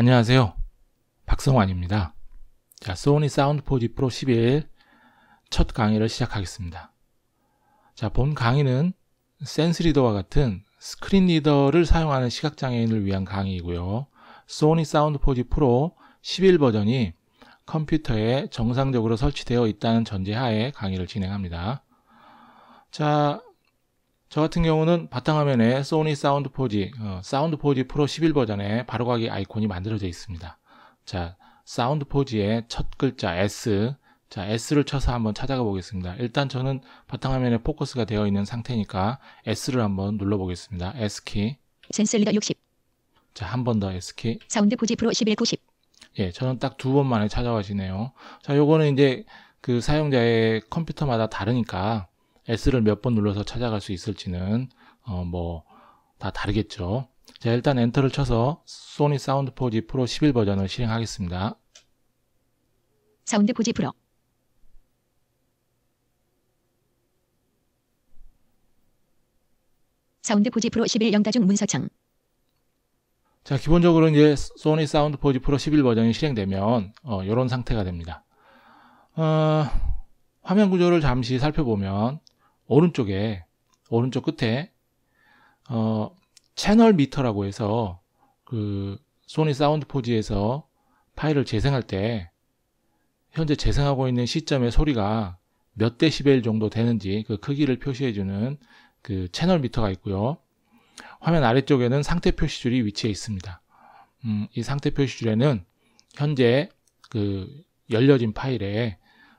안녕하세요. 박성환입니다. 자, 소니 사운드포지 프로 11 첫 강의를 시작하겠습니다. 자, 본 강의는 센스 리더와 같은 스크린 리더를 사용하는 시각장애인을 위한 강의이고요. 소니 사운드포지 프로 11 버전이 컴퓨터에 정상적으로 설치되어 있다는 전제하에 강의를 진행합니다. 자, 저 같은 경우는 바탕화면에 소니 사운드 포지, 어, 사운드 포지 프로 11 버전의 바로가기 아이콘이 만들어져 있습니다. 자, 사운드 포지의첫 글자 S, 자 S를 쳐서 한번 찾아가 보겠습니다. 일단 저는 바탕화면에 포커스가 되어 있는 상태니까 S를 한번 눌러 보겠습니다. S키. 센슬리더 60. 자, 한 번 더 S키. 사운드 4G 프로 11 90. 예, 저는 딱 두 번 만에 찾아가시네요. 자, 요거는 이제 그 사용자의 컴퓨터마다 다르니까 S를 몇 번 눌러서 찾아갈 수 있을지는 어, 뭐다 다르겠죠. 자 일단 엔터를 쳐서 소니 사운드 포지 프로 11 버전을 실행하겠습니다. 사운드 포지 프로 사운드 포지 프로 11 영다중 문서창 자 기본적으로 이제 소니 사운드 포지 프로 11 버전이 실행되면 이런 어, 상태가 됩니다. 어, 화면 구조를 잠시 살펴보면 오른쪽에 오른쪽 끝에 어, 채널 미터라고 해서 그 소니 사운드 포지에서 파일을 재생할 때 현재 재생하고 있는 시점의 소리가 몇 데시벨 정도 되는지 그 크기를 표시해주는 그 채널 미터가 있고요. 화면 아래쪽에는 상태 표시줄이 위치해 있습니다. 음, 이 상태 표시줄에는 현재 그 열려진 파일에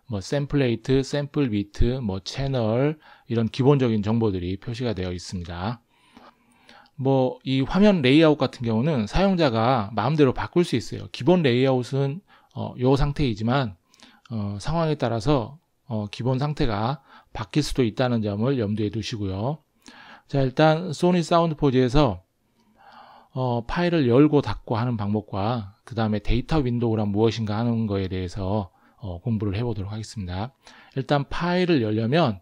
뭐 샘플레이트, 샘플 위트, 뭐 채널 이런 기본적인 정보들이 표시가 되어 있습니다. 뭐 이 화면 레이아웃 같은 경우는 사용자가 마음대로 바꿀 수 있어요. 기본 레이아웃은 어, 요 상태이지만 어, 상황에 따라서 어, 기본 상태가 바뀔 수도 있다는 점을 염두에 두시고요. 자 일단 소니 사운드 포즈에서 어, 파일을 열고 닫고 하는 방법과 그 다음에 데이터 윈도우란 무엇인가 하는 거에 대해서 어, 공부를 해보도록 하겠습니다. 일단 파일을 열려면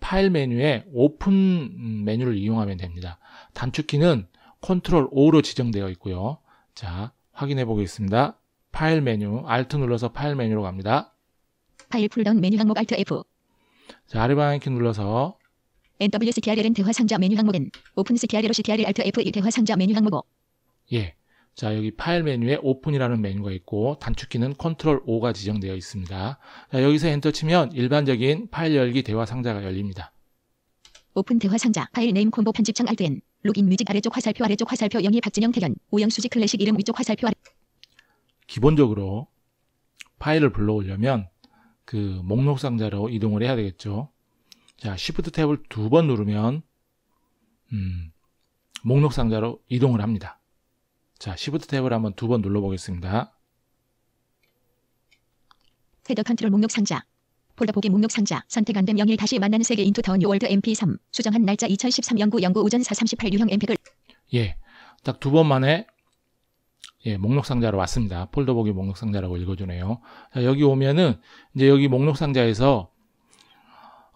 파일 메뉴에 오픈 메뉴를 이용하면 됩니다. 단축키는 Ctrl O로 지정되어 있고요. 자, 확인해 보겠습니다. 파일 메뉴, Alt 눌러서 파일 메뉴로 갑니다. 파일 풀다운 메뉴 항목 Alt F. 자, 아래 방향키 눌러서 NWCTRL은 대화 상자 메뉴 항목은 오픈 CTRL로 CTRL Alt F1 대화 상자 메뉴 항목 5. 예, 자 여기 파일 메뉴에 오픈이라는 메뉴가 있고 단축키는 컨트롤 5가 지정되어 있습니다. 자, 여기서 엔터 치면 일반적인 파일 열기 대화 상자가 열립니다. 오픈 대화 상자 파일 네임 콤보 편집창 알트엔 로그인 뮤직 아래쪽 화살표 아래쪽 화살표 영희 박진영 태현 오영수지 클래식 이름 위쪽 화살표 아래 기본적으로 파일을 불러오려면 그 목록 상자로 이동을 해야 되겠죠. 자, s 프트 탭을 두 번 누르면 음, 목록 상자로 이동을 합니다. 자, Shift 탭을 한번 두 번 눌러 보겠습니다. 헤더 컨트롤 목록 상자. 폴더 보기 목록 상자. 선택 안된 명일 다시 만나는 세계 인투 더 뉴월드 MP3. 수정한 날짜 2013 연구 연구 오전 438 유형 m p e 을 예. 딱 두 번 만에 예, 목록 상자로 왔습니다. 폴더 보기 목록 상자라고 읽어 주네요. 여기 오면은 이제 여기 목록 상자에서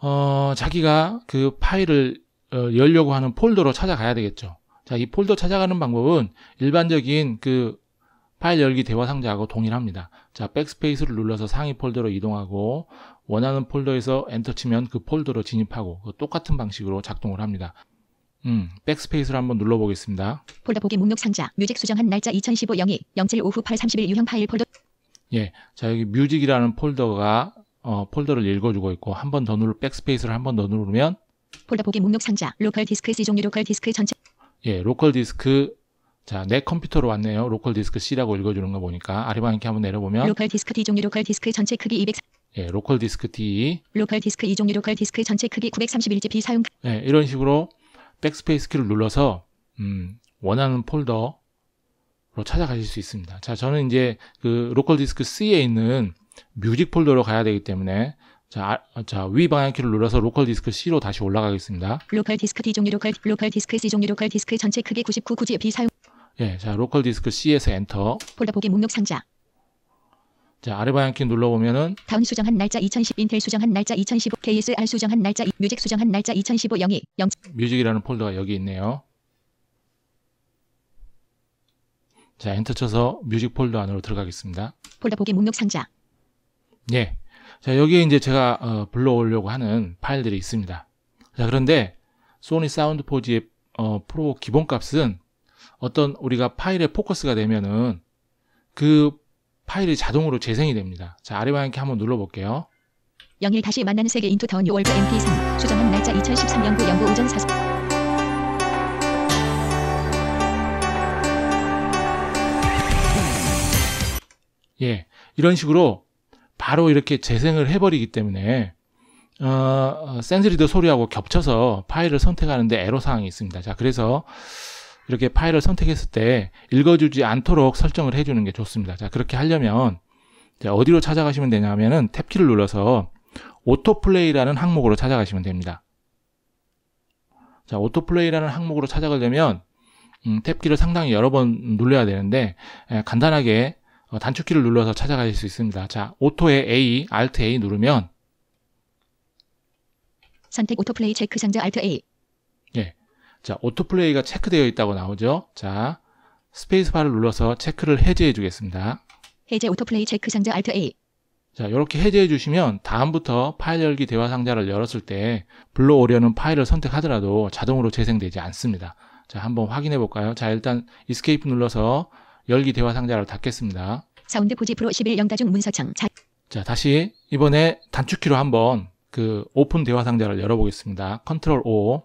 어, 자기가 그 파일을 어, 열려고 하는 폴더로 찾아가야 되겠죠. 자, 이 폴더 찾아가는 방법은 일반적인 그 파일 열기 대화 상자하고 동일합니다. 자, 백스페이스를 눌러서 상위 폴더로 이동하고 원하는 폴더에서 엔터 치면 그 폴더로 진입하고 똑같은 방식으로 작동을 합니다. 음, 백스페이스를 한번 눌러보겠습니다. 폴더 보기 목록 상자, 뮤직 수정한 날짜 2015 02, 07 오후 8 31 유형 파일 폴더. 예, 자 여기 뮤직이라는 폴더가 어, 폴더를 읽어주고 있고 한 번 더 누르 백스페이스를 한번 더 누르면 폴더 보기 목록 상자, 로컬 디스크 시종 류 로컬 디스크 전체. 예, 로컬 디스크 자, 내 컴퓨터로 왔네요. 로컬 디스크 C라고 읽어주는 거 보니까 아래바 이렇게 한번 내려보면 로컬 디스크 D 종류 로컬 디스크 전체 크기 200 예, 로컬 디스크 D 로컬 디스크 이 e 종류 로컬 디스크 전체 크기 931GB 사용 예, 이런 식으로 백스페이스 키를 눌러서 음, 원하는 폴더로 찾아가실 수 있습니다. 자, 저는 이제 그 로컬 디스크 C에 있는 뮤직 폴더로 가야 되기 때문에 자, 아, 자, 위 방향키를 눌러서 로컬 디스크 C로 다시 올라가겠습니다. 로컬 디스크 D 종류 로컬 로컬 디스크 C 종류 로컬 디스크 전체 크기 99 9 b 사용. 예, 자, 로컬 디스크 C에서 엔터. 폴더 보기 목록 상자. 자, 아래 방향키 눌러 보면은 다운 수정한 날짜 2010 인텔 수정한 날짜 2015 KSR 수정한 날짜 뮤직 수정한 날짜 2015 02 0 뮤직이라는 폴더가 여기 있네요. 자, 엔터 쳐서 뮤직 폴더 안으로 들어가겠습니다. 폴더 보기 목록 상자. 예, 자, 여기에 이제 제가 어, 불러오려고 하는 파일들이 있습니다. 자, 그런데 소니 사운드 포지의 어, 프로 기본 값은 어떤 우리가 파일에 포커스가 되면은 그 파일이 자동으로 재생이 됩니다. 자, 아래방향키 한번 눌러볼게요. 영일 다시 만나는 세계 인투 더 뉴월드 MP3 수정은 날짜 2013년 9 연구 오전 4시 예, 이런 식으로 바로 이렇게 재생을 해버리기 때문에 어, 어 센스리더 소리하고 겹쳐서 파일을 선택하는데 에러 사항이 있습니다. 자, 그래서 이렇게 파일을 선택했을 때 읽어주지 않도록 설정을 해주는 게 좋습니다. 자, 그렇게 하려면 어디로 찾아가시면 되냐면은 탭키를 눌러서 오토플레이라는 항목으로 찾아가시면 됩니다. 자, 오토플레이라는 항목으로 찾아가려면 음, 탭키를 상당히 여러 번 눌러야 되는데 에, 예, 간단하게 어, 단축키를 눌러서 찾아가실 수 있습니다. 자, 오토에 A, Alt A 누르면 선택 오토플레이 체크 상자 Alt A. 예. 자, 오토플레이가 체크되어 있다고 나오죠. 자, 스페이스바를 눌러서 체크를 해제해 주겠습니다. 해제 오토플레이 체크 상자 Alt A. 자, 이렇게 해제해 주시면 다음부터 파일 열기 대화 상자를 열었을 때 불러오려는 파일을 선택하더라도 자동으로 재생되지 않습니다. 자, 한번 확인해 볼까요? 자, 일단 Escape 눌러서 열기 대화 상자를 닫겠습니다. 사운드 고지 프로 11 영다중 문서창 자. 자 다시 이번에 단축키로 한번 그 오픈 대화 상자를 열어보겠습니다. 컨트롤 O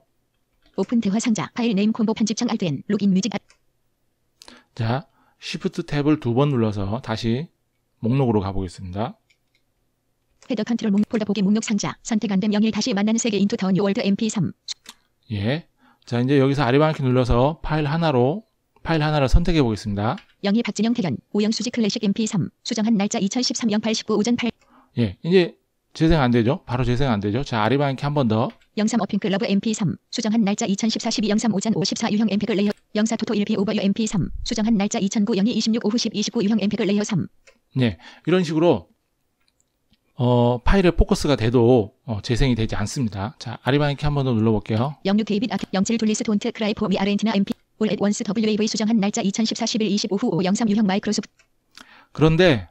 오픈 대화 상자 파일 네임 콤보 편집창 알 d n 로긴 뮤직 아... 자 Shift 탭을 두 번 눌러서 다시 목록으로 가보겠습니다. 헤더 컨트롤 목, 록 폴더 보기 목록 상자 선택 안됨 영일 다시 만나는 세계 인투 더원 월드 MP3 예. 자 이제 여기서 아래방향키 눌러서 파일 하나로 파일 하나를 선택해 보겠습니다. 영희 박진영 태연 오영수지 클래식 MP3 수정한 날짜 2013 089 오전 8. 예, 이제 재생 안 되죠? 바로 재생 안 되죠? 자, 아리바인키 한번 더. 영삼 어핑클러브 MP3 수정한 날짜 2014 12 영삼 오전 54 유형 MP 레이어 영사 토토 1B 오버유 MP3 수정한 날짜 2009 영희 26 오후 10 29 유형 MP 레이어 3. 예, 이런 식으로 어, 파일의 포커스가 돼도 어, 재생이 되지 않습니다. 자, 아리바인키 한번 더 눌러볼게요. 06 데이빗 아트 07 둘리스 돈트 크라이 포미 아르헨티나 MP 올 앳원스 WAV 수정한 날짜 2014 11 25후5 영상 유형 마이크로소프트 그런데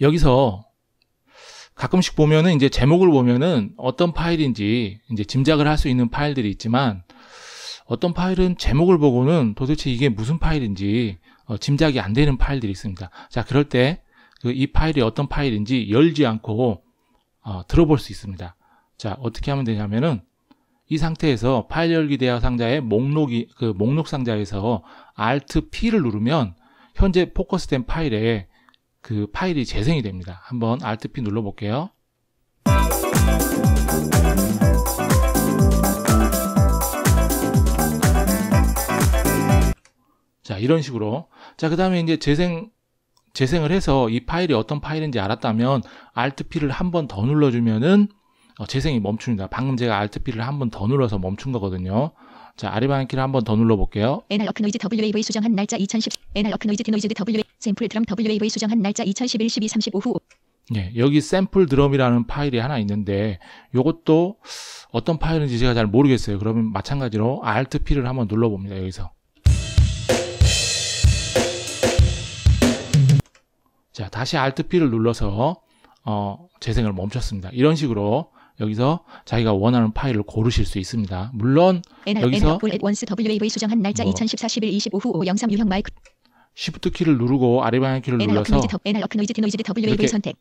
여기서 가끔씩 보면은 이제 제목을 보면은 어떤 파일인지 이제 짐작을 할 수 있는 파일들이 있지만 어떤 파일은 제목을 보고는 도대체 이게 무슨 파일인지 어, 짐작이 안 되는 파일들이 있습니다. 자, 그럴 때이 그 파일이 어떤 파일인지 열지 않고 어, 들어볼 수 있습니다. 자, 어떻게 하면 되냐면은 이 상태에서 파일 열기 대화 상자의 목록이 그 목록 상자에서 Alt P를 누르면 현재 포커스된 파일에 그 파일이 재생이 됩니다. 한번 Alt P 눌러 볼게요. 자, 이런 식으로. 자, 그다음에 이제 재생 재생을 해서 이 파일이 어떤 파일인지 알았다면 Alt P를 한번 더 눌러 주면은 재생이 어, 멈춥니다. 방금 제가 Alt키를 한 번 더 눌러서 멈춘 거거든요. 자, 아래방향 키를 한 번 더 눌러볼게요. NR 어크노이즈 WAV 수정한 날짜 2010 NR 어크노이즈 디노이즈 WA 샘플 드럼 WAV 수정한 날짜 2011 12 35후 5. 여기 샘플 드럼이라는 파일이 하나 있는데 이것도 어떤 파일인지 제가 잘 모르겠어요. 그러면 마찬가지로 Alt P를 한번 눌러봅니다. 여기서. 자, 다시 Alt P를 눌러서 어, 재생을 멈췄습니다. 이런 식으로 여기서 자기가 원하는 파일을 고르실 수 있습니다. 물론 NR, 여기서 WAV 수정한 날짜 뭐, 2014 11 20후03 유형 마이크 시프트 키를 누르고 아래방향 키를 NR, 눌러서 선택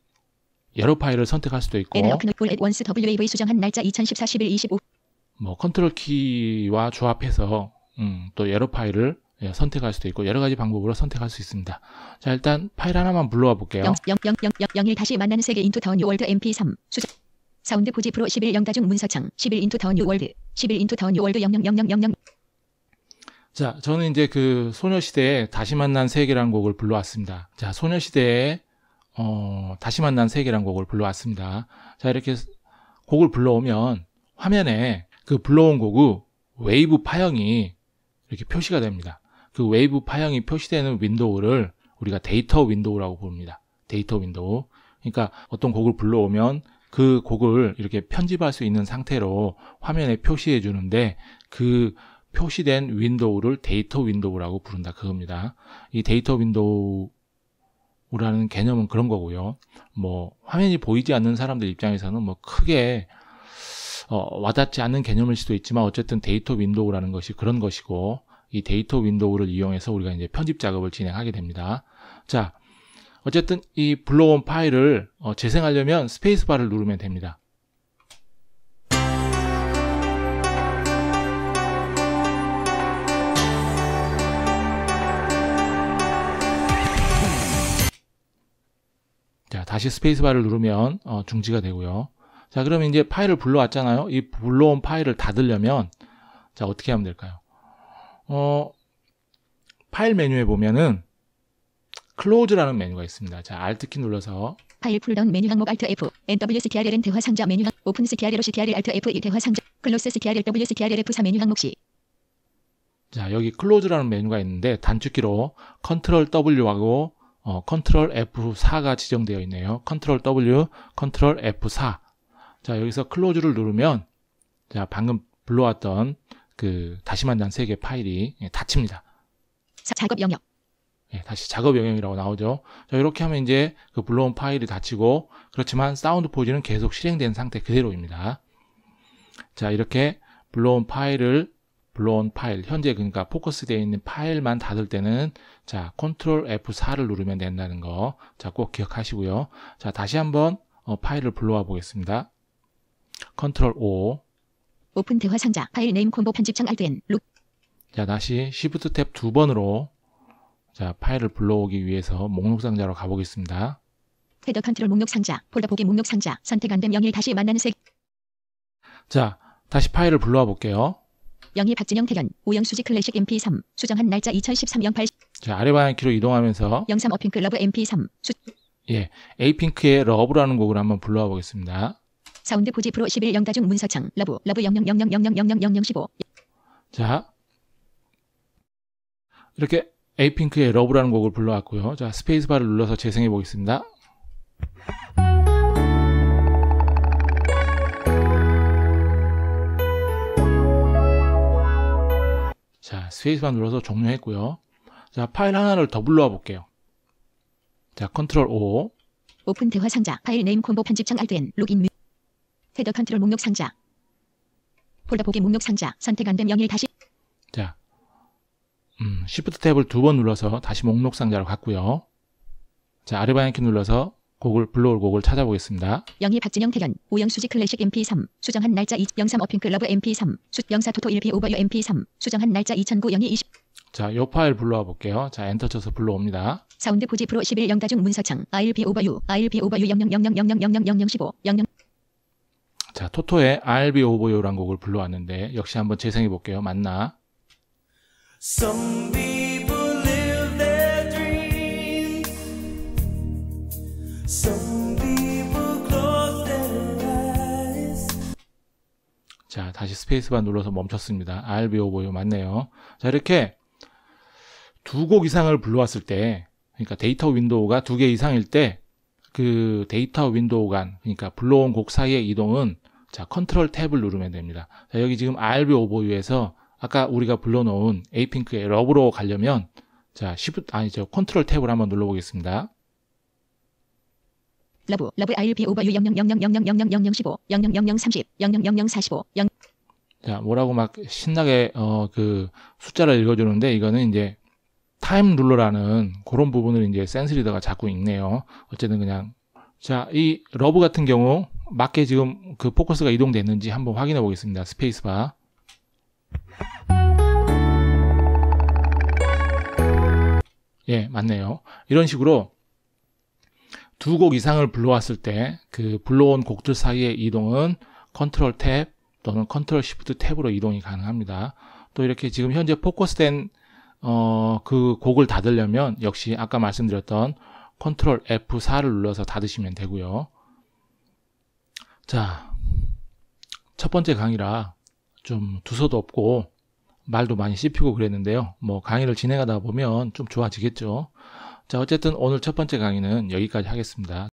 여러 파일을 선택할 수도 있고 WAV 수정한 날짜 2014 11 25뭐 컨트롤 키와 조합해서 음, 또 여러 파일을 예, 선택할 수도 있고 여러 가지 방법으로 선택할 수 있습니다. 자 일단 파일 하나만 불러와 볼게요. 0, 0, 0, 0, 0, 1 다시 만나는 세계 인투 다운 월드 MP3 수정 사운드 포지 프로 11 영다중 문서창 11 인투 더 뉴월드 11 인투 더 뉴월드 000000 0 자, 저는 이제 그 소녀시대의 다시 만난 세계라는 곡을 불러왔습니다. 자, 소녀시대의 어, 다시 만난 세계라는 곡을 불러왔습니다. 자, 이렇게 곡을 불러오면 화면에 그 불러온 곡의 웨이브 파형이 이렇게 표시가 됩니다. 그 웨이브 파형이 표시되는 윈도우를 우리가 데이터 윈도우라고 부릅니다. 데이터 윈도우. 그러니까 어떤 곡을 불러오면 그 곡을 이렇게 편집할 수 있는 상태로 화면에 표시해 주는데 그 표시된 윈도우를 데이터 윈도우라고 부른다 그겁니다. 이 데이터 윈도우라는 개념은 그런 거고요. 뭐 화면이 보이지 않는 사람들 입장에서는 뭐 크게 어, 와닿지 않는 개념일 수도 있지만 어쨌든 데이터 윈도우라는 것이 그런 것이고 이 데이터 윈도우를 이용해서 우리가 이제 편집 작업을 진행하게 됩니다. 자, 어쨌든 이 불러온 파일을 어, 재생하려면 스페이스바를 누르면 됩니다. 자, 다시 스페이스바를 누르면 어, 중지가 되고요. 자, 그러면 이제 파일을 불러왔잖아요. 이 불러온 파일을 닫으려면 자, 어떻게 하면 될까요? 어, 파일 메뉴에 보면은 클로즈라는 메뉴가 있습니다. 자, Alt키 눌러서 파일 풀다 메뉴 항목 Alt F, NW c t r l 대화 상자 메뉴 항 오픈 CTRL CTRL Alt F1 대화 상자, 클로스 어, CTRL W CTRL F4 메뉴 항목 시. 자, 여기 클로즈라는 메뉴가 있는데 단축키로 컨트롤 W하고 어, 컨트롤 F4가 지정되어 있네요. 컨트롤 W, 컨트롤 F4. 자, 여기서 클로즈를 누르면 자, 방금 불러왔던 그 다시 만난 세개 파일이 예, 닫힙니다. 작업 영역. 예, 다시 작업 영역이라고 나오죠. 자, 이렇게 하면 이제 그 불러온 파일이 닫히고 그렇지만 사운드 포즈는 계속 실행된 상태 그대로입니다. 자, 이렇게 불러온 파일을 불러온 파일, 현재 그러니까 포커스되어 있는 파일만 닫을 때는 자, 컨트롤 F4를 누르면 된다는 거. 자, 꼭 기억하시고요. 자, 다시 한번 어, 파일을 불러와 보겠습니다. 컨트롤 O 오픈 대화 상자 파일 네임 콤보 편집창 알트엔 룩. 자, 다시 Shift 탭두 번으로 자, 파일을 불러오기 위해서 목록 상자로 가보겠습니다. 헤더 컨트롤 목록 상자, 폴더 보기 목록 상자, 선택 안됨 영일 다시 만나는 색. 자, 다시 파일을 불러와 볼게요. 영희 박진영 태연 우영수지 클래식 MP3 수정한 날짜 2013 08. 자, 아래 방향키로 이동하면서 03 어핑크 러브 MP3 수. 예, 에이핑크의 러브라는 곡을 한번 불러와 보겠습니다. 사운드 포지 프로 11 영다중 문서창 러브 러브 0000000000 15. 자, 이렇게 에이핑크의 러브라는 곡을 불러왔고요. 자, 스페이스바를 눌러서 재생해 보겠습니다. 자, 스페이스바 눌러서 종료했고요. 자, 파일 하나를 더 불러와 볼게요. 자, 컨트롤 O. 오픈 대화 상자, 파일 네임 콤보 편집창 알된 로그인 뮤. 헤더 컨트롤 목록 상자. 폴더 보기 목록 상자, 선택 안된 영일 다시. 음, Shift 탭을 두 번 눌러서 다시 목록 상자로 갔고요. 자, 아래 방향키 눌러서 곡을 불러올 곡을 찾아보겠습니다. 영희 박진영 태연 오영수지 클래식 MP3 수정한 날짜 2 영삼 어핑크 러브 MP3 수 영사 토토 1비 오버유 MP3 수정한 날짜 2009 영희 20 자, 요 파일 불러와 볼게요. 자, 엔터 쳐서 불러옵니다. 사운드 포지 프로 11 영다중 문서창 i l 오버유 i l 오버유 0 0 0 0 0 0 0 0 1 5 00 자, 토토의 i l 오버유란 곡을 불러왔는데 역시 한번 재생해 볼게요. 맞나? Some people live their dream. Some people close their eyes. 자, 다시 스페이스바 눌러서 멈췄습니다. R 배 o 보요 맞네요. 자, 이렇게 두 곡 이상을 불러왔을 때, 그러니까 데이터 윈도우가 두 개 이상일 때, 그 데이터 윈도우 간, 그러니까 불러온 곡 사이의 이동은 자, 컨트롤 탭을 누르면 됩니다. 자, 여기 지금 RB 오버유에서 아까 우리가 불러놓은 에이핑크의 러브로 가려면 자, s h i 아니 저 컨트롤 탭을 한번 눌러보겠습니다. 러브 러브 ILP 오버 유0000000000015 00030 00045 0 자, 뭐라고 막 신나게 어 그 숫자를 읽어 주는데 이거는 이제 타임 룰러라는 그런 부분을 이제 센스리더가 자꾸 읽네요. 어쨌든 그냥 자, 이 러브 같은 경우 맞게 지금 그 포커스가 이동됐는지 한번 확인해 보겠습니다. 스페이스바. 예, 맞네요. 이런 식으로 두 곡 이상을 불러왔을 때 그 불러온 곡들 사이의 이동은 컨트롤 탭 또는 컨트롤 시프트 탭으로 이동이 가능합니다. 또 이렇게 지금 현재 포커스된 어, 그 곡을 닫으려면 역시 아까 말씀드렸던 컨트롤 F4를 눌러서 닫으시면 되고요. 자, 첫 번째 강의라 좀 두서도 없고 말도 많이 씹히고 그랬는데요. 뭐 강의를 진행하다 보면 좀 좋아지겠죠. 자, 어쨌든 오늘 첫 번째 강의는 여기까지 하겠습니다.